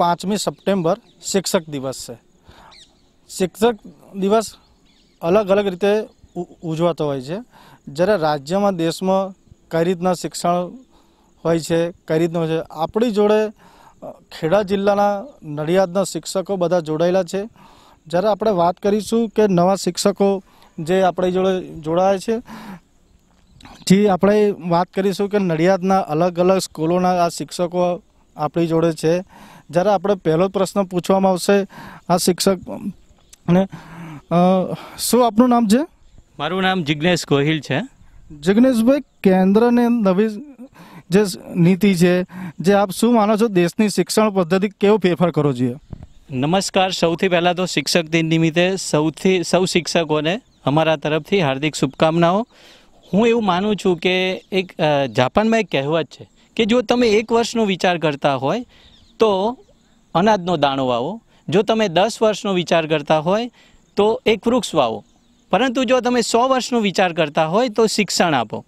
પાંચમી સપ્ટેમ્બર શિક્ષક દિવસ છે શિક્ષક દિવસ અલગ અલગ રીતે ઉજવાતો હોય છે જ્યારે રાજ્યમાં દેશમાં કઈ રીતના શિક્ષણ હોય છે કઈ રીતનું છે આપણી જોડે ખેડા જિલ્લાના નડિયાદના શિક્ષકો બધા જોડાયેલા છે જ્યારે આપણે વાત કરીશું કે નવા શિક્ષકો જે આપણી જોડે જોડાયા છે જે આપણે વાત કરીશું કે નડિયાદના અલગ અલગ સ્કૂલોના આ શિક્ષકો આપણી જોડે છે જ્યારે આપણે પહેલો પ્રશ્ન પૂછવામાં આવશે આ શિક્ષક અને શું આપનું નામ છે મારું નામ જિજ્ઞેશ ગોહિલ છે જિજ્ઞેશભાઈ કેન્દ્રને નવી જે નીતિ છે જે આપ શું માનો છો દેશની શિક્ષણ પદ્ધતિ કેવો ફેરફાર કરવો જોઈએ નમસ્કાર સૌથી પહેલાં તો શિક્ષક દિન નિમિત્તે સૌથી સૌ શિક્ષકોને અમારા તરફથી હાર્દિક શુભકામનાઓ હું એવું માનું છું કે એક જાપાનમાં એક કહેવત છે કે જો તમે એક વર્ષનો વિચાર કરતા હોય તો અનાજનો દાણો વાવો જો તમે દસ વર્ષનો વિચાર કરતા હોય તો એક વૃક્ષ વાવો પરંતુ જો તમે સો વર્ષનો વિચાર કરતા હોય તો શિક્ષણ આપો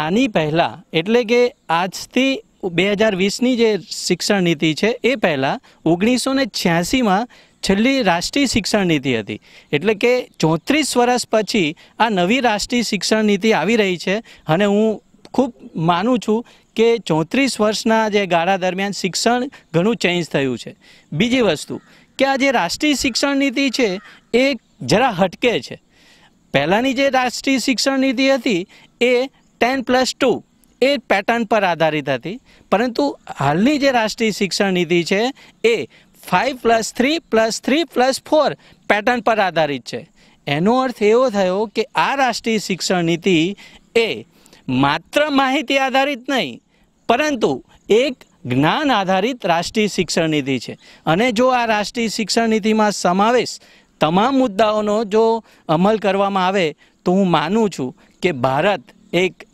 આની પહેલાં એટલે કે આજથી બે હજાર વીસની જે શિક્ષણ નીતિ છે એ પહેલાં ઓગણીસો ને છ્યાસીમાં છેલ્લી રાષ્ટ્રીય શિક્ષણ નીતિ હતી એટલે કે ચોત્રીસ વર્ષ પછી આ નવી રાષ્ટ્રીય શિક્ષણ નીતિ આવી રહી છે અને હું ખૂબ માનું છું કે ચોત્રીસ વર્ષના જે ગાળા દરમિયાન શિક્ષણ ઘણું ચેન્જ થયું છે બીજી વસ્તુ કે આ જે રાષ્ટ્રીય શિક્ષણ નીતિ છે એ જરા હટકે છે પહેલાંની જે રાષ્ટ્રીય શિક્ષણ નીતિ હતી એ ટેન પ્લસ ટુ એ પેટર્ન પર આધારિત હતી પરંતુ હાલની જે રાષ્ટ્રીય શિક્ષણ નીતિ છે એ five plus three plus three plus four pattern પર આધારિત છે એનો અર્થ એવો થયો કે આ રાષ્ટ્રીય શિક્ષણ નીતિ એ માત્ર માહિતી આધારિત નહીં પરંતુ એક જ્ઞાન આધારિત રાષ્ટ્રીય શિક્ષણ નીતિ છે અને જો આ રાષ્ટ્રીય શિક્ષણ નીતિમાં સમાવેશ તમામ મુદ્દાઓનો જો અમલ કરવામાં આવે તો હું માનું છું કે ભારત એક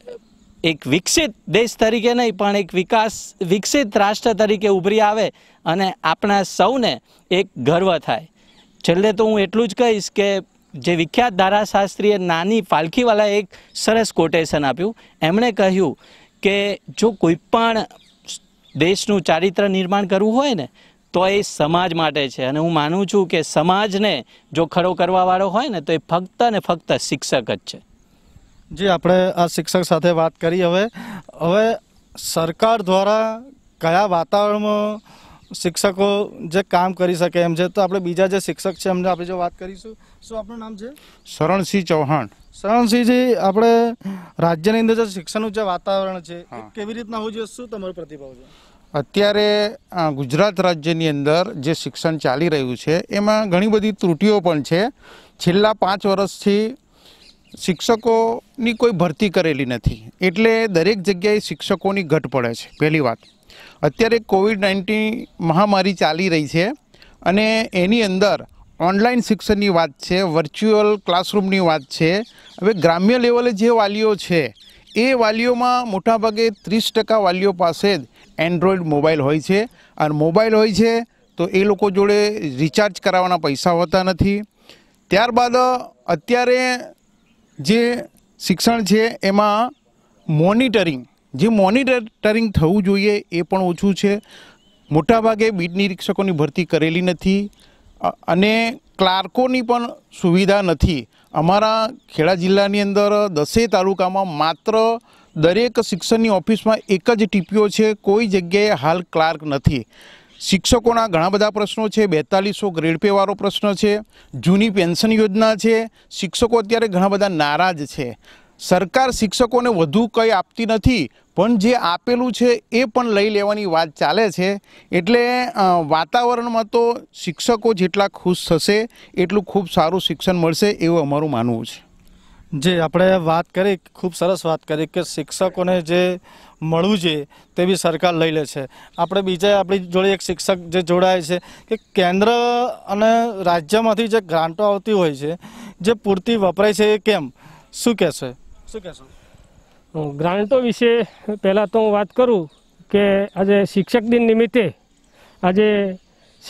એક વિકસિત દેશ તરીકે નહીં પણ એક વિકાસ વિકસિત રાષ્ટ્ર તરીકે ઉભરી આવે અને આપણા સૌને એક ગર્વ થાય છેલ્લે તો હું એટલું જ કહીશ કે જે વિખ્યાત ધારાશાસ્ત્રીએ નાની પાલખીવાલાએ એક સરસ કોટેશન આપ્યું એમણે કહ્યું કે જો કોઈ પણ દેશનું ચારિત્ર નિર્માણ કરવું હોય ને તો એ સમાજ માટે છે અને હું માનું છું કે સમાજને જો ખડો કરવાવાળો હોય ને તો એ ફક્ત ને ફક્ત શિક્ષક જ છે જી આપણે આ શિક્ષક સાથે વાત કરી હવે હવે સરકાર દ્વારા કયા વાતાવરણમાં શિક્ષકો જે કામ કરી શકે એમ છે તો આપણે બીજા જે શિક્ષક છે એમને આપણે જો વાત કરીશું શું આપણું નામ છે શરણસિંહ ચૌહાણ શરણસિંહજી આપણે રાજ્યની અંદર જે શિક્ષણનું જે વાતાવરણ છે એ કેવી રીતના હોવું જોઈએ શું તમારો પ્રતિભાવ છે અત્યારે ગુજરાત રાજ્યની અંદર જે શિક્ષણ ચાલી રહ્યું છે એમાં ઘણી બધી ત્રુટીઓ પણ છે છેલ્લા પાંચ વર્ષથી શિક્ષકોની કોઈ ભરતી કરેલી નથી એટલે દરેક જગ્યાએ શિક્ષકોની ઘટ પડે છે પહેલી વાત અત્યારે કોવિડ નાઇન્ટીન મહામારી ચાલી રહી છે અને એની અંદર ઓનલાઈન શિક્ષણની વાત છે વર્ચ્યુઅલ ક્લાસરૂમની વાત છે હવે ગ્રામ્ય લેવલે જે વાલીઓ છે એ વાલીઓમાં મોટાભાગે ત્રીસ ટકા વાલીઓ પાસે જ એન્ડ્રોઈડ મોબાઈલ હોય છે અને મોબાઈલ હોય છે તો એ લોકો જોડે રિચાર્જ કરાવવાના પૈસા હોતા નથી ત્યારબાદ અત્યારે જે શિક્ષણ છે એમાં મોનિટરિંગ જે મોનિટરિંગ થવું જોઈએ એ પણ ઓછું છે મોટાભાગે બીટ નિરીક્ષકોની ભરતી કરેલી નથી અને ક્લાર્કોની પણ સુવિધા નથી અમારા ખેડા જિલ્લાની અંદર દસે તાલુકામાં માત્ર દરેક શિક્ષણની ઓફિસમાં એક જ ટીપીઓ છે કોઈ જગ્યાએ હાલ ક્લાર્ક નથી શિક્ષકોના ઘણા બધા પ્રશ્નો છે બેતાલીસો ગ્રેડ પેવાળો પ્રશ્ન છે જૂની પેન્શન યોજના છે શિક્ષકો અત્યારે ઘણા બધા નારાજ છે સરકાર શિક્ષકોને વધુ કંઈ આપતી નથી પણ જે આપેલું છે એ પણ લઈ લેવાની વાત ચાલે છે એટલે વાતાવરણમાં તો શિક્ષકો જેટલા ખુશ થશે એટલું ખૂબ સારું શિક્ષણ મળશે એવું અમારું માનવું છે જે આપણે વાત કરી ખૂબ સરસ વાત કરી કે શિક્ષકોને જે મળવું જોઈએ તે બી સરકાર લઈ લે છે આપણે બીજા આપણી જોડે એક શિક્ષક જે જોડાય છે કે કેન્દ્ર અને રાજ્યમાંથી જે ગ્રાન્ટો આવતી હોય છે જે પૂરતી વપરાય છે એ કેમ શું કહેશે શું કહેશો ગ્રાન્ટો વિશે પહેલાં તો હું વાત કરું કે આજે શિક્ષક દિન નિમિત્તે આજે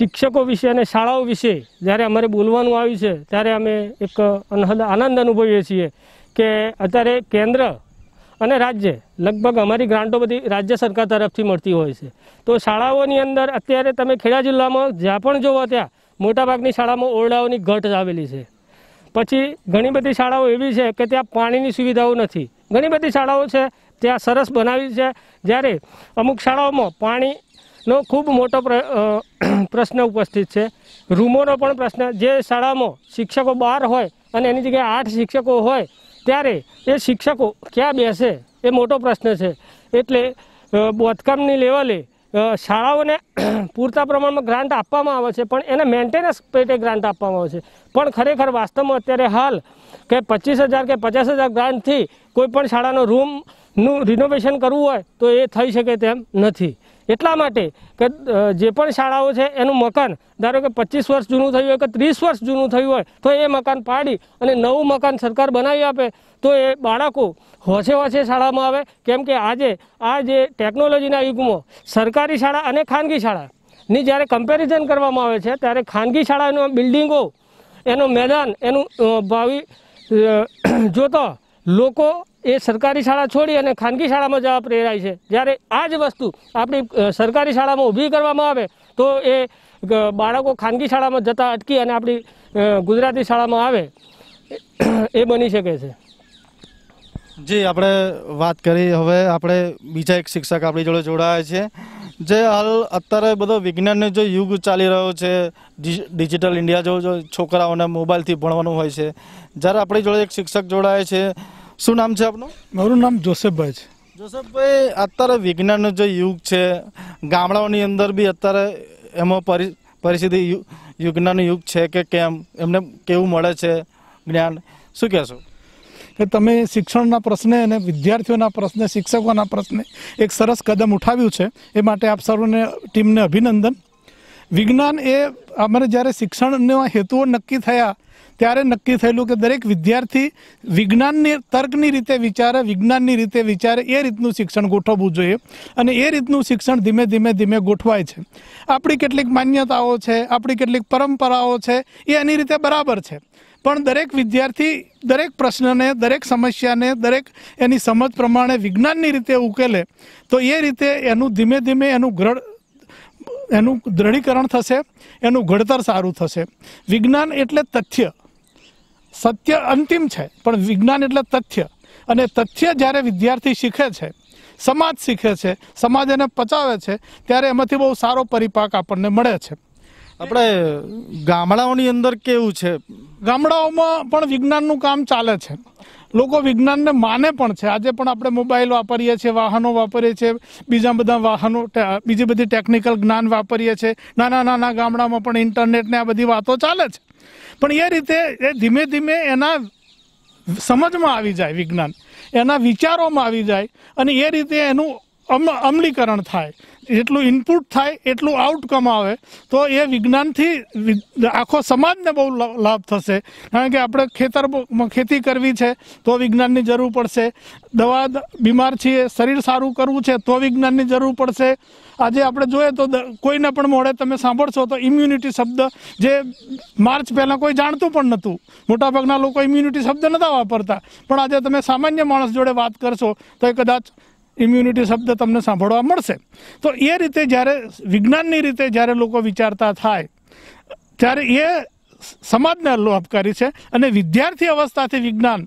શિક્ષકો વિશે અને શાળાઓ વિશે જ્યારે અમારે બોલવાનું આવ્યું છે ત્યારે અમે એક અનહદ આનંદ અનુભવીએ છીએ કે અત્યારે કેન્દ્ર અને રાજ્ય લગભગ અમારી ગ્રાન્ટો બધી રાજ્ય સરકાર તરફથી મળતી હોય છે તો શાળાઓની અંદર અત્યારે તમે ખેડા જિલ્લામાં જ્યાં પણ જોવો ત્યાં મોટાભાગની શાળામાં ઓરડાઓની ઘટ આવેલી છે પછી ઘણી બધી શાળાઓ એવી છે કે ત્યાં પાણીની સુવિધાઓ નથી ઘણી બધી શાળાઓ છે ત્યાં સરસ બનાવી છે જ્યારે અમુક શાળાઓમાં પાણીનો ખૂબ મોટો પ્રશ્ન ઉપસ્થિત છે રૂમોનો પણ પ્રશ્ન જે શાળાઓમાં શિક્ષકો બહાર હોય અને એની જગ્યાએ આઠ શિક્ષકો હોય ત્યારે એ શિક્ષકો ક્યાં બેસે એ મોટો પ્રશ્ન છે એટલે બોધકામની લેવલે શાળાઓને પૂરતા પ્રમાણમાં ગ્રાન્ટ આપવામાં આવે છે પણ એને મેન્ટેનન્સ પેટે ગ્રાન્ટ આપવામાં આવે છે પણ ખરેખર વાસ્તવમાં અત્યારે હાલ કે પચીસ હજાર કે પચાસ હજાર ગ્રાન્ટથી કોઈપણ શાળાનો રૂમનું રિનોવેશન કરવું હોય તો એ થઈ શકે તેમ નથી એટલા માટે કે જે પણ શાળાઓ છે એનું મકાન ધારો કે પચીસ વર્ષ જૂનું થયું હોય કે ત્રીસ વર્ષ જૂનું થયું હોય તો એ મકાન પાડી અને નવું મકાન સરકાર બનાવી આપે તો એ બાળકો હોશે હોશે શાળામાં આવે કેમ કે આજે આ જે ટેકનોલોજીના યુગમાં સરકારી શાળા અને ખાનગી શાળાની જ્યારે કમ્પેરિઝન કરવામાં આવે છે ત્યારે ખાનગી શાળાનું બિલ્ડિંગો એનું મેદાન એનું ભાવિ જોતો લોકો એ સરકારી શાળા છોડી અને ખાનગી શાળામાં જવા પ્રેરાય છે જ્યારે આ જ વસ્તુ આપણી સરકારી શાળામાં ઊભી કરવામાં આવે તો એ બાળકો ખાનગી શાળામાં જતાં અટકી અને આપણી ગુજરાતી શાળામાં આવે એ બની શકે છે જી આપણે વાત કરી હવે આપણે બીજા એક શિક્ષક આપણી જોડે જોડાયા છે જે હાલ અત્યારે બધો વિજ્ઞાનનો જે યુગ ચાલી રહ્યો છે ડિજિટલ ઇન્ડિયા જો છોકરાઓને મોબાઈલથી ભણવાનું હોય છે જ્યારે આપણી જોડે એક શિક્ષક જોડાય છે શું નામ છે આપનું મારું નામ જોસેફભાઈ છે જોસેફભાઈ અત્યારે વિજ્ઞાનનો જે યુગ છે ગામડાઓની અંદર બી અત્યારે એમાં પરિસ્થિતિ યુગનાનો યુગ છે કે કેમ એમને કેવું મળે છે જ્ઞાન શું કહેશો કે તમે શિક્ષણના પ્રશ્ને અને વિદ્યાર્થીઓના પ્રશ્ને શિક્ષકોના પ્રશ્ને એક સરસ કદમ ઉઠાવ્યું છે એ માટે આપ સર્વને ટીમને અભિનંદન વિજ્ઞાન એ અમારે જ્યારે શિક્ષણના હેતુઓ નક્કી થયા ત્યારે નક્કી થયેલું કે દરેક વિદ્યાર્થી વિજ્ઞાનની તર્કની રીતે વિચારે વિજ્ઞાનની રીતે વિચારે એ રીતનું શિક્ષણ ગોઠવવું જોઈએ અને એ રીતનું શિક્ષણ ધીમે ધીમે ધીમે ગોઠવાય છે આપણી કેટલીક માન્યતાઓ છે આપણી કેટલીક પરંપરાઓ છે એ એની રીતે બરાબર છે પણ દરેક વિદ્યાર્થી દરેક પ્રશ્નને દરેક સમસ્યાને દરેક એની સમજ પ્રમાણે વિજ્ઞાનની રીતે ઉકેલે તો એ રીતે એનું ધીમે ધીમે એનું ગ્રઢ એનું દ્રઢીકરણ થશે એનું ઘડતર સારું થશે વિજ્ઞાન એટલે તથ્ય સત્ય અંતિમ છે પણ વિજ્ઞાન એટલે તથ્ય અને તથ્ય જ્યારે વિદ્યાર્થી શીખે છે સમાજ શીખે છે સમાજ એને પચાવે છે ત્યારે એમાંથી બહુ સારો પરિપાક આપણને મળે છે આપણે ગામડાઓની અંદર કેવું છે ગામડાઓમાં પણ વિજ્ઞાનનું કામ ચાલે છે લોકો વિજ્ઞાનને માને પણ છે આજે પણ આપણે મોબાઈલ વાપરીએ છીએ વાહનો વાપરીએ છીએ બીજા બધા વાહનો બીજી બધી ટેકનિકલ જ્ઞાન વાપરીએ છીએ નાના નાના ગામડામાં પણ ઇન્ટરનેટને આ બધી વાતો ચાલે છે પણ એ રીતે એ ધીમે ધીમે એના સમજમાં આવી જાય વિજ્ઞાન એના વિચારોમાં આવી જાય અને એ રીતે એનું અમલીકરણ થાય જેટલું ઇનપુટ થાય એટલું આઉટકમ આવે તો એ વિજ્ઞાનથી આખો સમાજને બહુ લાભ થશે કારણ કે આપણે ખેતરમાં ખેતી કરવી છે તો વિજ્ઞાનની જરૂર પડશે દવા બીમાર છીએ શરીર સારું કરવું છે તો વિજ્ઞાનની જરૂર પડશે આજે આપણે જોઈએ તો કોઈને પણ મોડે તમે સાંભળશો તો ઇમ્યુનિટી શબ્દ જે માર્ચ પહેલાં કોઈ જાણતું પણ નહોતું મોટાભાગના લોકો ઇમ્યુનિટી શબ્દ નહોતા વાપરતા પણ આજે તમે સામાન્ય માણસ જોડે વાત કરશો તો એ કદાચ ઇમ્યુનિટી શબ્દ તમને સાંભળવા મળશે તો એ રીતે જ્યારે વિજ્ઞાનની રીતે જ્યારે લોકો વિચારતા થાય ત્યારે એ સમાજને લાભકારી છે અને વિદ્યાર્થી અવસ્થાથી વિજ્ઞાન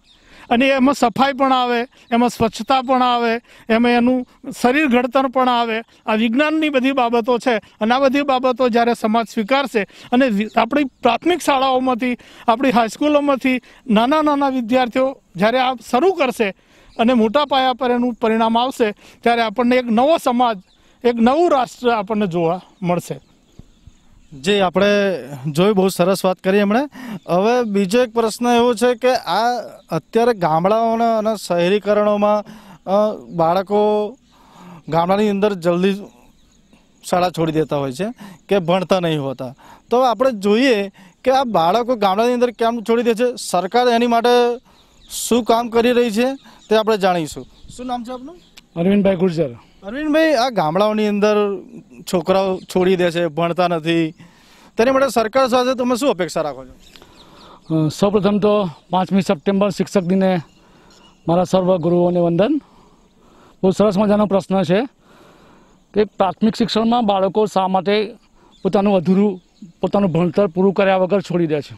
અને એમાં સફાઈ પણ આવે એમાં સ્વચ્છતા પણ આવે એમાં એનું શરીર ઘડતર પણ આવે આ વિજ્ઞાનની બધી બાબતો છે અને આ બધી બાબતો જ્યારે સમાજ સ્વીકારશે અને આપણી પ્રાથમિક શાળાઓમાંથી આપણી હાઈસ્કૂલોમાંથી નાના નાના વિદ્યાર્થીઓ જ્યારે આ શરૂ કરશે અને મોટા પાયા પર એનું પરિણામ આવશે ત્યારે આપણને એક નવો સમાજ એક નવું રાષ્ટ્ર આપણને જોવા મળશે જે આપણે જોઈ બહુ સરસ વાત કરી એમણે હવે બીજો એક પ્રશ્ન એવો છે કે આ અત્યારે ગામડાઓના અને શહેરીકરણોમાં બાળકો ગામડાની અંદર જલ્દી શાળા છોડી દેતા હોય છે કે ભણતા નહીં હોતા તો આપણે જોઈએ કે આ બાળકો ગામડાની અંદર કેમ છોડી દે છે સરકાર એની માટે શું કામ કરી રહી છે તે આપણે જાણીશું શું નામ છે આપનું અરવિંદભાઈ ગુર્જર અરવિંદભાઈ આ ગામડાઓની અંદર છોકરાઓ છોડી દે છે ભણતા નથી તેની માટે સરકાર સાથે તમે શું અપેક્ષા રાખો છો સૌપ્રથમ તો પાંચમી સપ્ટેમ્બર શિક્ષક દિને મારા સર્વ ગુરુઓને વંદન બહુ સરસ મજાનો પ્રશ્ન છે કે પ્રાથમિક શિક્ષણમાં બાળકો શા માટે પોતાનું અધૂરું પોતાનું ભણતર પૂરું કર્યા વગર છોડી દે છે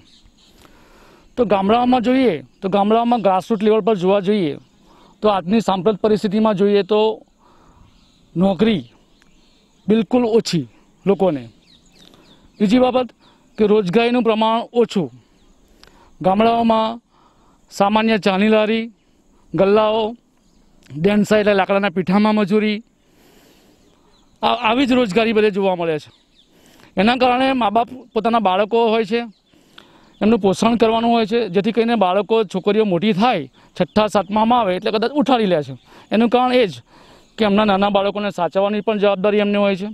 તો ગામડાઓમાં જોઈએ તો ગામડાઓમાં ગ્રાસરૂટ લેવલ પર જોવા જોઈએ તો આજની સાંપ્રત પરિસ્થિતિમાં જોઈએ તો નોકરી બિલકુલ ઓછી લોકોને બીજી બાબત કે રોજગારીનું પ્રમાણ ઓછું ગામડાઓમાં સામાન્ય ચાની લારી ગલ્લાઓ ડેન્સા એટલે લાકડાના પીઠામાં મજૂરી આવી જ રોજગારી બધે જોવા મળે છે એના કારણે મા બાપ પોતાના બાળકો હોય છે એમનું પોષણ કરવાનું હોય છે જેથી કરીને બાળકો છોકરીઓ મોટી થાય છઠ્ઠા સાતમામાં આવે એટલે કદાચ ઉઠાડી લે છે એનું કારણ એ જ કે એમના નાના બાળકોને સાચવવાની પણ જવાબદારી એમને હોય છે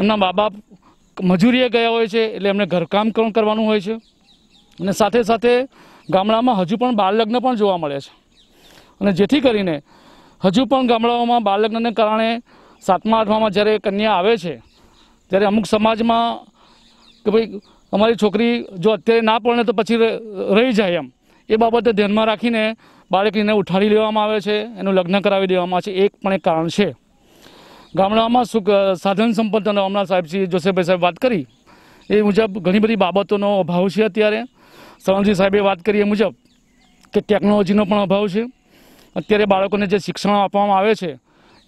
એમના મા બાપ મજૂરીએ ગયા હોય છે એટલે એમને ઘરકામ પણ કરવાનું હોય છે અને સાથે સાથે ગામડામાં હજુ પણ બાળલગ્ન પણ જોવા મળે છે અને જેથી કરીને હજુ પણ ગામડાઓમાં બાળલગ્નને કારણે સાતમા આઠમામાં જ્યારે કન્યા આવે છે ત્યારે અમુક સમાજમાં કે ભાઈ અમારી છોકરી જો અત્યારે ના પડે તો પછી રહી જાય એમ એ બાબતે ધ્યાનમાં રાખીને બાળકીને ઉઠાડી લેવામાં આવે છે એનું લગ્ન કરાવી દેવામાં આવે છે એક પણ એક કારણ છે ગામડામાં સાધન સંપત્તિ અને હમણાં સાહેબજી જોસેફભાઈ સાહેબ વાત કરી એ મુજબ ઘણી બધી બાબતોનો અભાવ છે અત્યારે સરણજી સાહેબે વાત કરી એ મુજબ કે ટેકનોલોજીનો પણ અભાવ છે અત્યારે બાળકોને જે શિક્ષણ આપવામાં આવે છે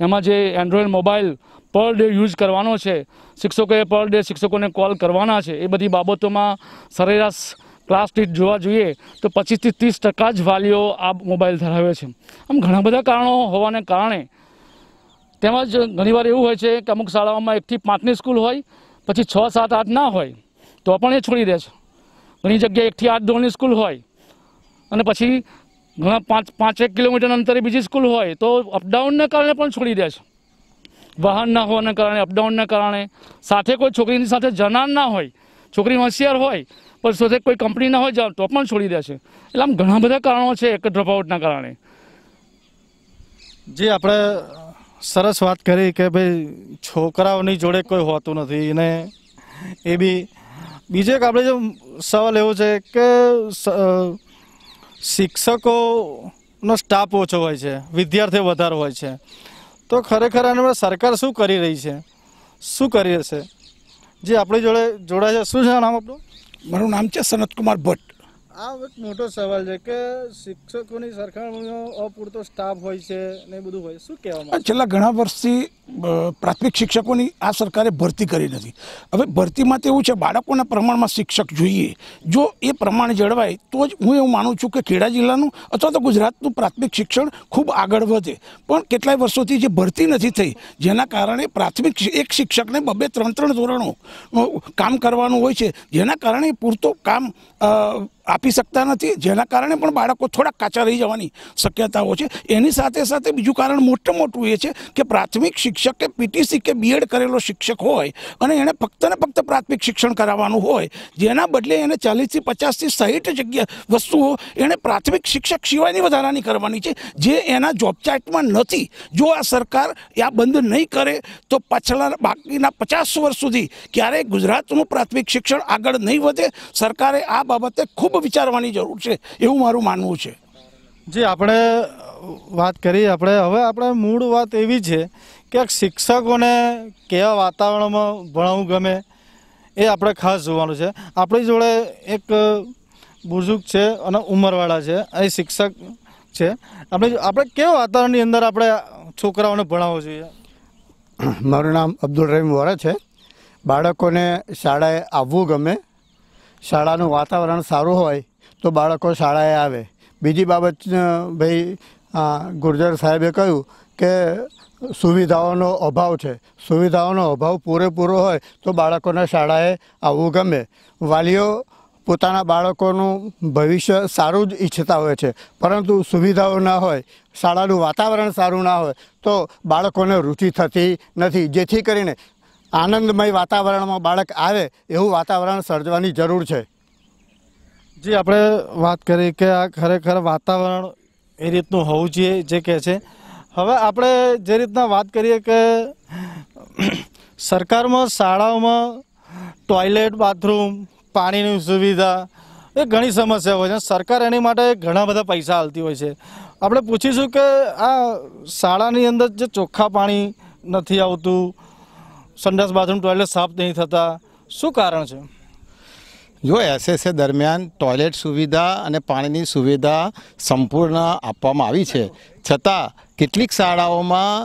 એમાં જે એન્ડ્રોઈડ મોબાઈલ પર ડે યુઝ કરવાનો છે શિક્ષકોએ પર ડે શિક્ષકોને કોલ કરવાના છે એ બધી બાબતોમાં સરેરાશ ક્લાસ ટીટ જોવા જોઈએ તો પચીસથી ત્રીસ ટકા જ વાલીઓ આ મોબાઈલ ધરાવે છે આમ ઘણા બધા કારણો હોવાને કારણે તેમજ ઘણીવાર એવું હોય છે કે અમુક શાળાઓમાં એકથી પાંચની સ્કૂલ હોય પછી છ સાત આઠ ના હોય તો પણ એ છોડી દે છે ઘણી જગ્યાએ એકથી આઠ ધોરણની સ્કૂલ હોય અને પછી ઘણા પાંચ પાંચેક કિલોમીટર અંતરે બીજી સ્કૂલ હોય તો અપડાઉનને કારણે પણ છોડી દે છે વાહન ના હોવાને કારણે અપડાઉનના કારણે સાથે કોઈ છોકરીની સાથે જનાર ના હોય છોકરી હોશિયાર હોય પણ સાથે કોઈ કંપની ના હોય તો પણ છોડી દે છે એટલે આમ ઘણા બધા કારણો છે એક ડ્રોપઆઉટના કારણે જે આપણે સરસ વાત કરી કે ભાઈ છોકરાઓની જોડે કોઈ હોતું નથી અને એ બી બીજો એક આપણે જો સવાલ એવો છે કે શિક્ષકોનો સ્ટાફ ઓછો હોય છે વિદ્યાર્થીઓ વધારે હોય છે તો ખરેખર આને સરકાર શું કરી રહી છે શું કરી હશે જે આપણી જોડે જોડાય છે શું છે નામ આપણું મારું નામ છે સનતકુમાર ભટ્ટ આ એક મોટો સવાલ છે કે શિક્ષકોની સરખામણીઓ અપૂરતો સ્ટાફ હોય છે ને બધું હોય શું કહેવામાં છેલ્લા ઘણા વર્ષથી પ્રાથમિક શિક્ષકોની આ સરકારે ભરતી કરી નથી હવે ભરતીમાં તો એવું છે બાળકોના પ્રમાણમાં શિક્ષક જોઈએ જો એ પ્રમાણ જળવાય તો જ હું એવું માનું છું કે ખેડા જિલ્લાનું અથવા તો ગુજરાતનું પ્રાથમિક શિક્ષણ ખૂબ આગળ વધે પણ કેટલાય વર્ષોથી જે ભરતી નથી થઈ જેના કારણે પ્રાથમિક એક શિક્ષકને બબે ત્રણ ત્રણ ધોરણો કામ કરવાનું હોય છે જેના કારણે પૂરતો કામ આપી શકતા નથી જેના કારણે પણ બાળકો થોડાક કાચા રહી જવાની શક્યતાઓ છે એની સાથે સાથે બીજું કારણ મોટું મોટું એ છે કે પ્રાથમિક શિક્ષક કે પીટીસી કે બીએડ કરેલો શિક્ષક હોય અને એણે ફક્ત ને ફક્ત પ્રાથમિક શિક્ષણ કરાવવાનું હોય જેના બદલે એને ચાલીસથી પચાસથી સાહીઠ જગ્યા વસ્તુઓ એણે પ્રાથમિક શિક્ષક સિવાયની વધારાની કરવાની છે જે એના જોબ ચાર્ટમાં નથી જો આ સરકાર આ બંધ નહીં કરે તો પાછલા બાકીના પચાસ વર્ષ સુધી ક્યારેય ગુજરાતનું પ્રાથમિક શિક્ષણ આગળ નહીં વધે સરકારે આ બાબતે ખૂબ વિચારવાની જરૂર છે એવું મારું માનવું છે જે આપણે વાત કરી આપણે હવે આપણે મૂળ વાત એવી છે કે શિક્ષકોને કેવા વાતાવરણમાં ભણાવવું ગમે એ આપણે ખાસ જોવાનું છે આપણી જોડે એક બુઝુર્ગ છે અને ઉંમરવાળા છે એ શિક્ષક છે આપણે આપણે કેવા વાતાવરણની અંદર આપણે છોકરાઓને ભણાવવું જોઈએ મારું નામ અબ્દુલ રહીમ વોરા છે બાળકોને શાળાએ આવવું ગમે શાળાનું વાતાવરણ સારું હોય તો બાળકો શાળાએ આવે બીજી બાબત ભાઈ ગુર્જર સાહેબે કહ્યું કે સુવિધાઓનો અભાવ છે સુવિધાઓનો અભાવ પૂરેપૂરો હોય તો બાળકોને શાળાએ આવવું ગમે વાલીઓ પોતાના બાળકોનું ભવિષ્ય સારું જ ઈચ્છતા હોય છે પરંતુ સુવિધાઓ ના હોય શાળાનું વાતાવરણ સારું ના હોય તો બાળકોને રુચિ થતી નથી જેથી કરીને આનંદમય વાતાવરણમાં બાળક આવે એવું વાતાવરણ સર્જવાની જરૂર છે જી આપણે વાત કરી કે આ ખરેખર વાતાવરણ એ રીતનું હોવું જોઈએ જે કહે છે હવે આપણે જે રીતના વાત કરીએ કે સરકારમાં શાળાઓમાં ટોયલેટ બાથરૂમ પાણીની સુવિધા એ ઘણી સમસ્યાઓ હોય છે સરકાર એની માટે ઘણા બધા પૈસા આવતી હોય છે આપણે પૂછીશું કે આ શાળાની અંદર જે ચોખ્ખા પાણી નથી આવતું સંડાસ બાથરૂમ ટોયલેટ સાફ નહીં થતા શું કારણ છે જો એસએસએ દરમિયાન ટોયલેટ સુવિધા અને પાણીની સુવિધા સંપૂર્ણ આપવામાં આવી છે છતાં કેટલીક શાળાઓમાં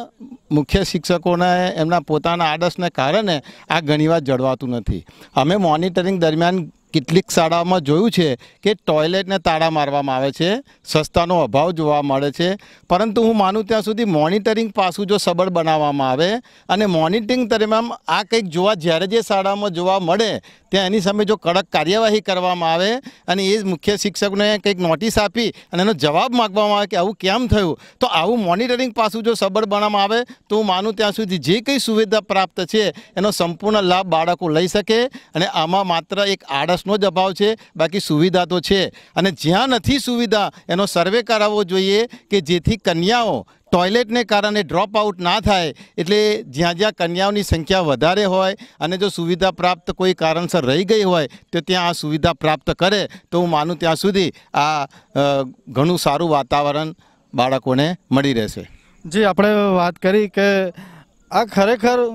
મુખ્ય શિક્ષકોને એમના પોતાના આદર્શને કારણે આ ઘણીવાર જળવાતું નથી અમે મોનિટરિંગ દરમિયાન કેટલીક શાળાઓમાં જોયું છે કે ટોયલેટને તાળા મારવામાં આવે છે સસ્તાનો અભાવ જોવા મળે છે પરંતુ હું માનું ત્યાં સુધી મોનિટરિંગ પાસું જો સબળ બનાવવામાં આવે અને મોનિટરિંગ દરમિયાન આ કંઈક જોવા જ્યારે જે શાળામાં જોવા મળે ત્યાં એની સામે જો કડક કાર્યવાહી કરવામાં આવે અને એ મુખ્ય શિક્ષકને કંઈક નોટિસ આપી અને એનો જવાબ માગવામાં આવે કે આવું કેમ થયું તો આવું મોનિટરિંગ પાસું જો સબળ બનાવવામાં આવે તો હું માનું ત્યાં સુધી જે કંઈ સુવિધા પ્રાપ્ત છે એનો સંપૂર્ણ લાભ બાળકો લઈ શકે અને આમાં માત્ર એક આળસનો જ અભાવ છે બાકી સુવિધા તો છે અને જ્યાં નથી સુવિધા એનો સર્વે કરાવવો જોઈએ કે જેથી કન્યાઓ ટોયલેટને કારણે ડ્રોપ આઉટ ના થાય એટલે જ્યાં જ્યાં કન્યાઓની સંખ્યા વધારે હોય અને જો સુવિધા પ્રાપ્ત કોઈ કારણસર રહી ગઈ હોય તો ત્યાં આ સુવિધા પ્રાપ્ત કરે તો હું માનું ત્યાં સુધી આ ઘણું સારું વાતાવરણ બાળકોને મળી રહેશે જી આપણે વાત કરી કે આ ખરેખર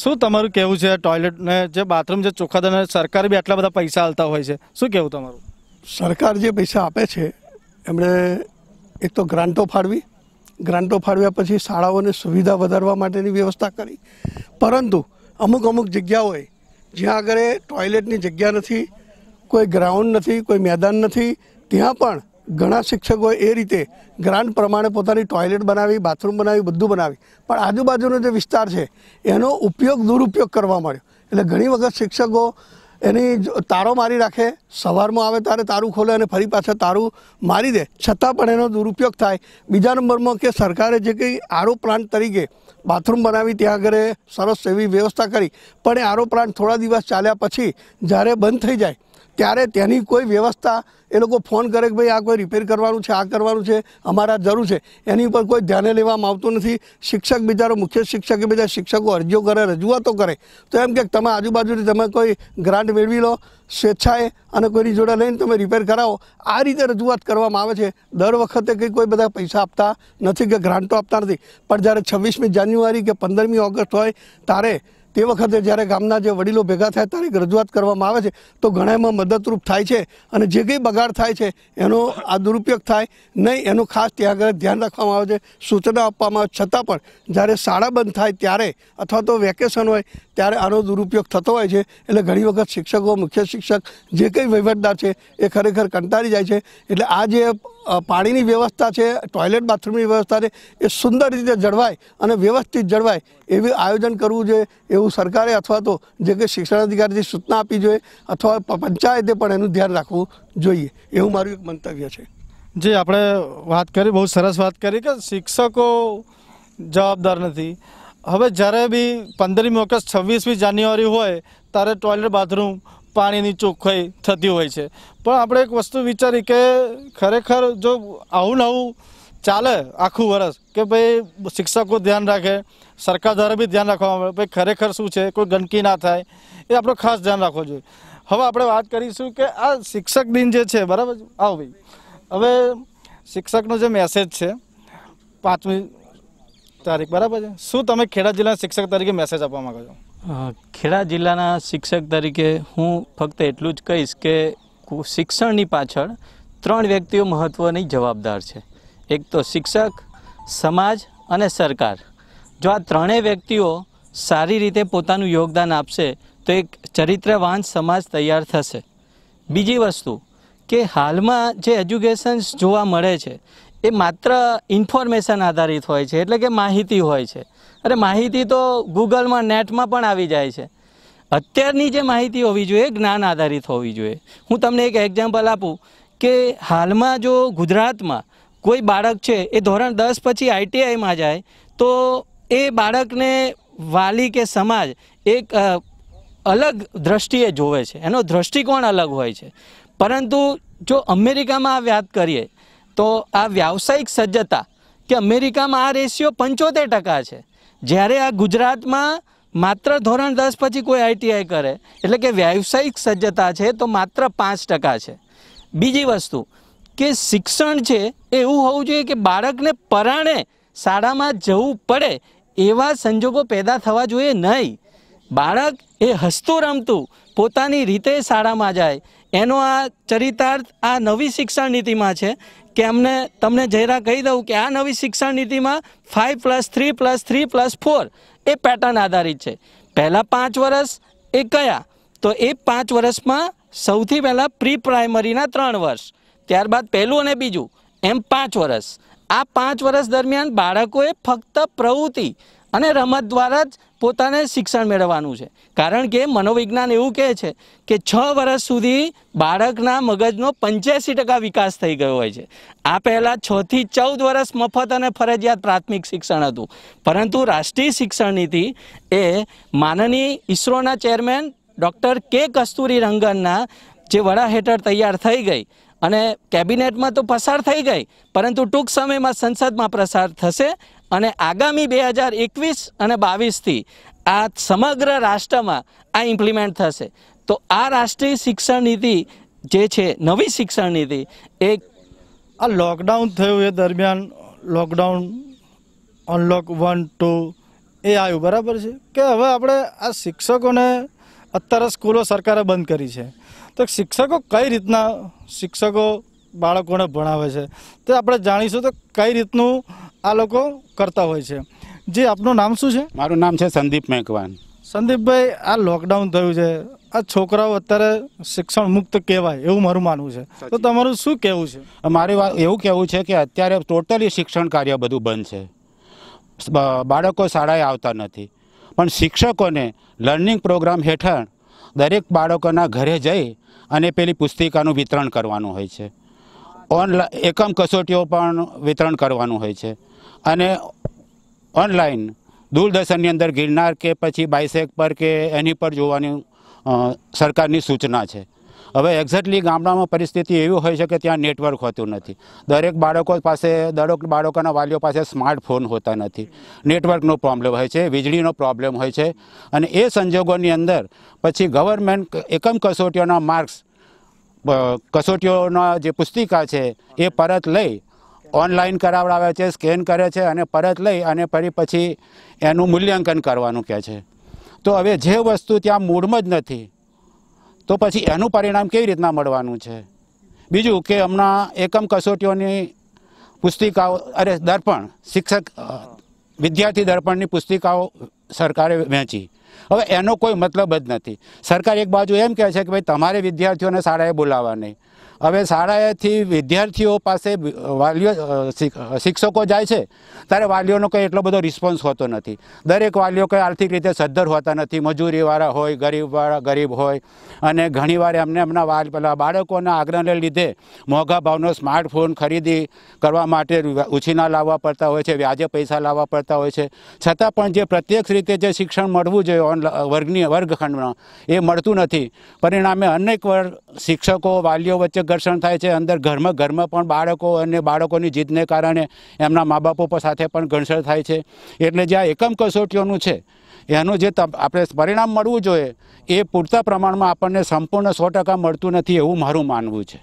શું તમારું કહેવું છે ટોયલેટને જે બાથરૂમ જે ચોખ્ખા સરકાર બી આટલા બધા પૈસા આલતા હોય છે શું કહેવું તમારું સરકાર જે પૈસા આપે છે એમણે એક તો ગ્રાન્ટો ફાળવી ગ્રાન્ટો ફાળવ્યા પછી શાળાઓને સુવિધા વધારવા માટેની વ્યવસ્થા કરી પરંતુ અમુક અમુક જગ્યાઓએ જ્યાં આગળ ટોયલેટની જગ્યા નથી કોઈ ગ્રાઉન્ડ નથી કોઈ મેદાન નથી ત્યાં પણ ઘણા શિક્ષકોએ એ રીતે ગ્રાન્ટ પ્રમાણે પોતાની ટોયલેટ બનાવી બાથરૂમ બનાવી બધું બનાવી પણ આજુબાજુનો જે વિસ્તાર છે એનો ઉપયોગ દુરુપયોગ કરવા મળ્યો એટલે ઘણી વખત શિક્ષકો એની તારો મારી રાખે સવારમાં આવે ત્યારે તારું ખોલે અને ફરી પાછા તારું મારી દે છતાં પણ એનો દુરુપયોગ થાય બીજા નંબરમાં કે સરકારે જે કંઈ આરો પ્લાન્ટ તરીકે બાથરૂમ બનાવી ત્યાં આગળ સરસ એવી વ્યવસ્થા કરી પણ એ આરો પ્લાન્ટ થોડા દિવસ ચાલ્યા પછી જ્યારે બંધ થઈ જાય ત્યારે તેની કોઈ વ્યવસ્થા એ લોકો ફોન કરે કે ભાઈ આ કોઈ રિપેર કરવાનું છે આ કરવાનું છે અમારા જરૂર છે એની ઉપર કોઈ ધ્યાને લેવામાં આવતું નથી શિક્ષક બિચારો મુખ્ય શિક્ષકે બધા શિક્ષકો અરજીઓ કરે રજૂઆતો કરે તો એમ કે તમે આજુબાજુથી તમે કોઈ ગ્રાન્ટ મેળવી લો સ્વેચ્છાએ અને કોઈની જોડે લઈને તમે રિપેર કરાવો આ રીતે રજૂઆત કરવામાં આવે છે દર વખતે કંઈ કોઈ બધા પૈસા આપતા નથી કે ગ્રાન્ટો આપતા નથી પણ જ્યારે છવ્વીસમી જાન્યુઆરી કે પંદરમી ઓગસ્ટ હોય ત્યારે તે વખતે જ્યારે ગામના જે વડીલો ભેગા થાય ત્યારે રજૂઆત કરવામાં આવે છે તો ઘણા એમાં મદદરૂપ થાય છે અને જે કંઈ બગાડ થાય છે એનો આ દુરુપયોગ થાય નહીં એનું ખાસ ત્યાં આગળ ધ્યાન રાખવામાં આવે છે સૂચના આપવામાં આવે છતાં પણ જ્યારે શાળા બંધ થાય ત્યારે અથવા તો વેકેશન હોય ત્યારે આનો દુરુપયોગ થતો હોય છે એટલે ઘણી વખત શિક્ષકો મુખ્ય શિક્ષક જે કંઈ વહીવટદાર છે એ ખરેખર કંટાળી જાય છે એટલે આ જે પાણીની વ્યવસ્થા છે ટોયલેટ બાથરૂમની વ્યવસ્થા છે એ સુંદર રીતે જળવાય અને વ્યવસ્થિત જળવાય એવી આયોજન કરવું જોઈએ એવું સરકારે અથવા તો જે કે શિક્ષણ અધિકારીથી સૂચના આપવી જોઈએ અથવા પંચાયતે પણ એનું ધ્યાન રાખવું જોઈએ એવું મારું એક મંતવ્ય છે જે આપણે વાત કરી બહુ સરસ વાત કરી કે શિક્ષકો જવાબદાર નથી હવે જ્યારે બી પંદરમી ઓગસ્ટ છવ્વીસમી જાન્યુઆરી હોય ત્યારે ટોયલેટ બાથરૂમ પાણીની ચોખ્ખાઈ થતી હોય છે પણ આપણે એક વસ્તુ વિચારી કે ખરેખર જો આવું નવું ચાલે આખું વરસ કે ભાઈ શિક્ષકો ધ્યાન રાખે સરકાર દ્વારા બી ધ્યાન રાખવામાં આવે ભાઈ ખરેખર શું છે કોઈ ગંદકી ના થાય એ આપણો ખાસ ધ્યાન રાખવું જોઈએ હવે આપણે વાત કરીશું કે આ શિક્ષક દિન જે છે બરાબર આવો ભાઈ હવે શિક્ષકનો જે મેસેજ છે પાંચમી તારીખ બરાબર છે શું તમે ખેડા જિલ્લાના શિક્ષક તરીકે મેસેજ આપવા માગો છો ખેડા જિલ્લાના શિક્ષક તરીકે હું ફક્ત એટલું જ કહીશ કે શિક્ષણની પાછળ ત્રણ વ્યક્તિઓ મહત્ત્વની જવાબદાર છે એક તો શિક્ષક સમાજ અને સરકાર જો આ ત્રણેય વ્યક્તિઓ સારી રીતે પોતાનું યોગદાન આપશે તો એક ચરિત્રવાન સમાજ તૈયાર થશે બીજી વસ્તુ કે હાલમાં જે એજ્યુકેશન્સ જોવા મળે છે એ માત્ર ઇન્ફોર્મેશન આધારિત હોય છે એટલે કે માહિતી હોય છે અરે માહિતી તો ગૂગલમાં નેટમાં પણ આવી જાય છે અત્યારની જે માહિતી હોવી જોઈએ જ્ઞાન આધારિત હોવી જોઈએ હું તમને એક એક્ઝામ્પલ આપું કે હાલમાં જો ગુજરાતમાં કોઈ બાળક છે એ ધોરણ દસ પછી આઈટીઆઈમાં જાય તો એ બાળકને વાલી કે સમાજ એક અલગ દૃષ્ટિએ જોવે છે એનો દૃષ્ટિકોણ અલગ હોય છે પરંતુ જો અમેરિકામાં આ વાત કરીએ તો આ વ્યાવસાયિક સજ્જતા કે અમેરિકામાં આ રેશિયો પંચોતેર ટકા છે જ્યારે આ ગુજરાતમાં માત્ર ધોરણ દસ પછી કોઈ આઈટીઆઈ કરે એટલે કે વ્યાવસાયિક સજ્જતા છે તો માત્ર પાંચ ટકા છે બીજી વસ્તુ કે શિક્ષણ છે એવું હોવું જોઈએ કે બાળકને પરાણે શાળામાં જવું પડે એવા સંજોગો પેદા થવા જોઈએ નહીં બાળક એ હસતું રમતું પોતાની રીતે શાળામાં જાય એનો આ ચરિતાર્થ આ નવી શિક્ષણ નીતિમાં છે કે અમને તમને જયરા કહી દઉં કે આ નવી શિક્ષણ નીતિમાં five plus three plus three plus four એ પેટર્ન આધારિત છે પહેલાં પાંચ વર્ષ એ કયા તો એ પાંચ વર્ષમાં સૌથી પહેલાં પ્રી પ્રાઇમરીના ત્રણ વર્ષ ત્યારબાદ પહેલું અને બીજું એમ પાંચ વર્ષ આ પાંચ વર્ષ દરમિયાન બાળકોએ ફક્ત પ્રવૃત્તિ અને રમત દ્વારા જ પોતાને શિક્ષણ મેળવવાનું છે કારણ કે મનોવિજ્ઞાન એવું કહે છે કે છ વર્ષ સુધી બાળકના મગજનો પંચ્યાસી ટકા વિકાસ થઈ ગયો હોય છે આ પહેલાં છથી ચૌદ વર્ષ મફત અને ફરજિયાત પ્રાથમિક શિક્ષણ હતું પરંતુ રાષ્ટ્રીય શિક્ષણ નીતિ એ માનનીય ઇસરોના ચેરમેન ડૉક્ટર કે કસ્તુરી રંગનના જે વડા હેઠળ તૈયાર થઈ ગઈ અને કેબિનેટમાં તો પસાર થઈ ગઈ પરંતુ ટૂંક સમયમાં સંસદમાં પ્રસાર થશે અને આગામી બે હજાર એકવીસ અને બાવીસથી આ સમગ્ર રાષ્ટ્રમાં આ ઇમ્પ્લિમેન્ટ થશે તો આ રાષ્ટ્રીય શિક્ષણ નીતિ જે છે નવી શિક્ષણ નીતિ એ આ લોકડાઉન થયું એ દરમિયાન લોકડાઉન અનલોક વન ટુ એ આવ્યું બરાબર છે કે હવે આપણે આ શિક્ષકોને અત્યારે સ્કૂલો સરકારે બંધ કરી છે તો શિક્ષકો કઈ રીતના શિક્ષકો બાળકોને ભણાવે છે તે આપણે જાણીશું તો કઈ રીતનું આ લોકો કરતા હોય છે જે આપનું નામ શું છે મારું નામ છે સંદીપ મેઘવાન સંદીપભાઈ આ લોકડાઉન થયું છે આ છોકરાઓ અત્યારે શિક્ષણ મુક્ત કહેવાય એવું મારું માનવું છે તો તમારું શું કહેવું છે મારી એવું કહેવું છે કે અત્યારે ટોટલી શિક્ષણ કાર્ય બધું બંધ છે બાળકો શાળાએ આવતા નથી પણ શિક્ષકોને લર્નિંગ પ્રોગ્રામ હેઠળ દરેક બાળકોના ઘરે જઈ અને પેલી પુસ્તિકાનું વિતરણ કરવાનું હોય છે ઓનલાઈન એકમ કસોટીઓ પણ વિતરણ કરવાનું હોય છે અને ઓનલાઈન દૂરદર્શનની અંદર ગિરનાર કે પછી બાઇસેક પર કે એની પર જોવાની સરકારની સૂચના છે હવે એક્ઝેક્ટલી ગામડામાં પરિસ્થિતિ એવી હોય છે કે ત્યાં નેટવર્ક હોતું નથી દરેક બાળકો પાસે દરેક બાળકોના વાલીઓ પાસે સ્માર્ટફોન હોતા નથી નેટવર્કનો પ્રોબ્લેમ હોય છે વીજળીનો પ્રોબ્લેમ હોય છે અને એ સંજોગોની અંદર પછી ગવર્મેન્ટ એકમ કસોટીઓના માર્ક્સ કસોટીઓના જે પુસ્તિકા છે એ પરત લઈ ઓનલાઈન કરાવડાવે છે સ્કેન કરે છે અને પરત લઈ અને ફરી પછી એનું મૂલ્યાંકન કરવાનું કહે છે તો હવે જે વસ્તુ ત્યાં મૂળમાં જ નથી તો પછી એનું પરિણામ કેવી રીતના મળવાનું છે બીજું કે હમણાં એકમ કસોટીઓની પુસ્તિકાઓ અરે દર્પણ શિક્ષક વિદ્યાર્થી દર્પણની પુસ્તિકાઓ સરકારે વહેંચી હવે એનો કોઈ મતલબ જ નથી સરકાર એક બાજુ એમ કહે છે કે ભાઈ તમારે વિદ્યાર્થીઓને શાળાએ બોલાવવા નહીં હવે શાળાએથી વિદ્યાર્થીઓ પાસે વાલીઓ શિક્ષકો જાય છે ત્યારે વાલીઓનો કંઈ એટલો બધો રિસ્પોન્સ હોતો નથી દરેક વાલીઓ કંઈ આર્થિક રીતે સદ્ધર હોતા નથી મજૂરીવાળા હોય ગરીબવાળા ગરીબ હોય અને ઘણીવાર એમને એમના વાલ પેલા બાળકોના આગ્રહને લીધે મોંઘા ભાવનો સ્માર્ટફોન ખરીદી કરવા માટે ઉછીના લાવવા પડતા હોય છે વ્યાજે પૈસા લાવવા પડતા હોય છે છતાં પણ જે પ્રત્યક્ષ રીતે જે શિક્ષણ મળવું જોઈએ ઓન વર્ગની વર્ગખંડમાં એ મળતું નથી પરિણામે અનેક વર્ગ શિક્ષકો વાલીઓ વચ્ચે ઘર્ષણ થાય છે અંદર ઘરમાં ઘરમાં પણ બાળકો અને બાળકોની જીદને કારણે એમના મા બાપો સાથે પણ ઘર્ષણ થાય છે એટલે જે આ એકમ કસોટીઓનું છે એનું જે આપણે પરિણામ મળવું જોઈએ એ પૂરતા પ્રમાણમાં આપણને સંપૂર્ણ સો ટકા મળતું નથી એવું મારું માનવું છે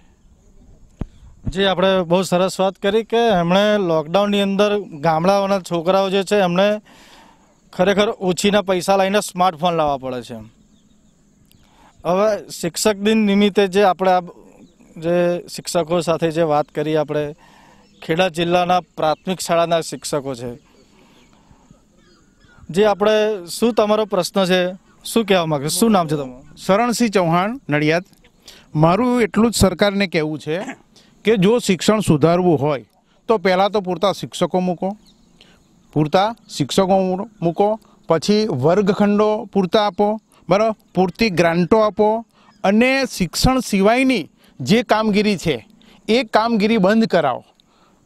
જે આપણે બહુ સરસ વાત કરી કે એમણે લોકડાઉનની અંદર ગામડાઓના છોકરાઓ જે છે એમણે ખરેખર ઓછીના પૈસા લઈને સ્માર્ટફોન લાવવા પડે છે હવે શિક્ષક દિન નિમિત્તે જે આપણે આ જે શિક્ષકો સાથે જે વાત કરી આપણે ખેડા જિલ્લાના પ્રાથમિક શાળાના શિક્ષકો છે જે આપણે શું તમારો પ્રશ્ન છે શું કહેવા માગે શું નામ છે તમારું શરણસિંહ ચૌહાણ નડિયાદ મારું એટલું જ સરકારને કહેવું છે કે જો શિક્ષણ સુધારવું હોય તો પહેલાં તો પૂરતા શિક્ષકો મૂકો પૂરતા શિક્ષકો મૂકો પછી વર્ગખંડો પૂરતા આપો બરાબર પૂરતી ગ્રાન્ટો આપો અને શિક્ષણ સિવાયની જે કામગીરી છે એ કામગીરી બંધ કરાવો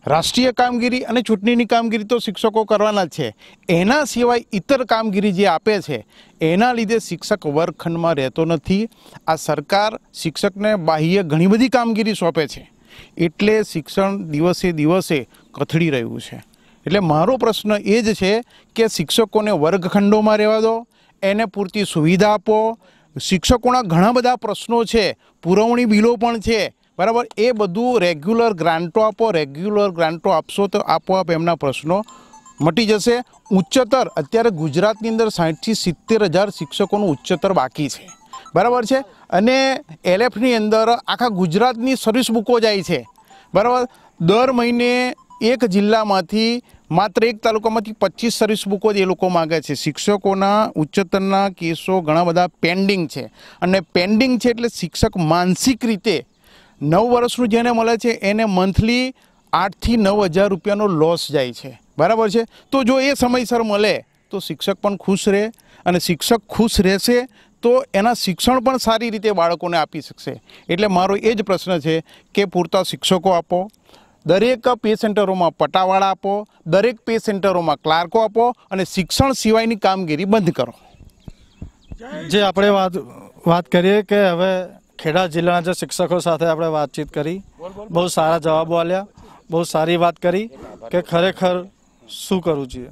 રાષ્ટ્રીય કામગીરી અને ચૂંટણીની કામગીરી તો શિક્ષકો કરવાના જ છે એના સિવાય ઇતર કામગીરી જે આપે છે એના લીધે શિક્ષક વર્ગખંડમાં રહેતો નથી આ સરકાર શિક્ષકને બાહ્ય ઘણી બધી કામગીરી સોંપે છે એટલે શિક્ષણ દિવસે દિવસે કથળી રહ્યું છે એટલે મારો પ્રશ્ન એ જ છે કે શિક્ષકોને વર્ગખંડોમાં રહેવા દો એને પૂરતી સુવિધા આપો શિક્ષકોના ઘણા બધા પ્રશ્નો છે પુરવણી બિલો પણ છે બરાબર એ બધું રેગ્યુલર ગ્રાન્ટો આપો રેગ્યુલર ગ્રાન્ટો આપશો તો આપોઆપ એમના પ્રશ્નો મટી જશે ઉચ્ચતર અત્યારે ગુજરાતની અંદર સાઠથી સિત્તેર હજાર શિક્ષકોનું ઉચ્ચતર બાકી છે બરાબર છે અને એલએફની અંદર આખા ગુજરાતની સર્વિસ બુકો જાય છે બરાબર દર મહિને એક જિલ્લામાંથી માત્ર એક તાલુકામાંથી પચીસ સર્વિસ બુકો જ એ લોકો માગે છે શિક્ષકોના ઉચ્ચતરના કેસો ઘણા બધા પેન્ડિંગ છે અને પેન્ડિંગ છે એટલે શિક્ષક માનસિક રીતે નવ વર્ષનું જેને મળે છે એને મંથલી આઠથી નવ હજાર રૂપિયાનો લોસ જાય છે બરાબર છે તો જો એ સમયસર મળે તો શિક્ષક પણ ખુશ રહે અને શિક્ષક ખુશ રહેશે તો એના શિક્ષણ પણ સારી રીતે બાળકોને આપી શકશે એટલે મારો એ જ પ્રશ્ન છે કે પૂરતા શિક્ષકો આપો દરેક પે સેન્ટરોમાં પટાવાળા આપો દરેક પે સેન્ટરોમાં ક્લાર્કો આપો અને શિક્ષણ સિવાયની કામગીરી બંધ કરો જે આપણે વાત વાત કરીએ કે હવે ખેડા જિલ્લાના જે શિક્ષકો સાથે આપણે વાતચીત કરી બહુ સારા જવાબો આપ્યા બહુ સારી વાત કરી કે ખરેખર શું કરવું જોઈએ